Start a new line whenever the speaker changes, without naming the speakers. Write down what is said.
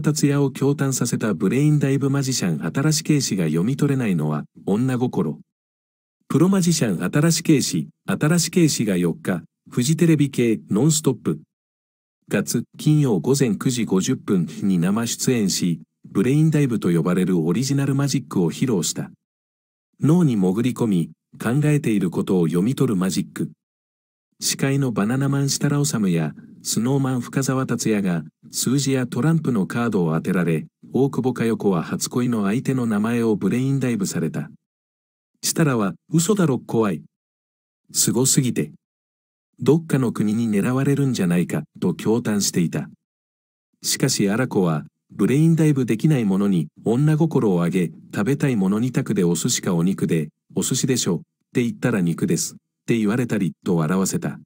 達也を驚嘆させたブレインダイブマジシャン新し啓士が読み取れないのは女心。プロマジシャン新し啓士、新し啓士が4日、フジテレビ系ノンストップ。月、金曜午前9時50分に生出演し、ブレインダイブと呼ばれるオリジナルマジックを披露した。脳に潜り込み、考えていることを読み取るマジック。司会のバナナマン設楽治やスノーマン深沢達也が数字やトランプのカードを当てられ、大久保佳代子は初恋の相手の名前をブレインダイブされた。設楽は嘘だろ怖い。凄すぎて。どっかの国に狙われるんじゃないかと驚嘆していた。しかし荒子はブレインダイブできないものに女心をあげ食べたいもの二択でお寿司かお肉でお寿司でしょって言ったら肉ですって言われたりと笑わせた。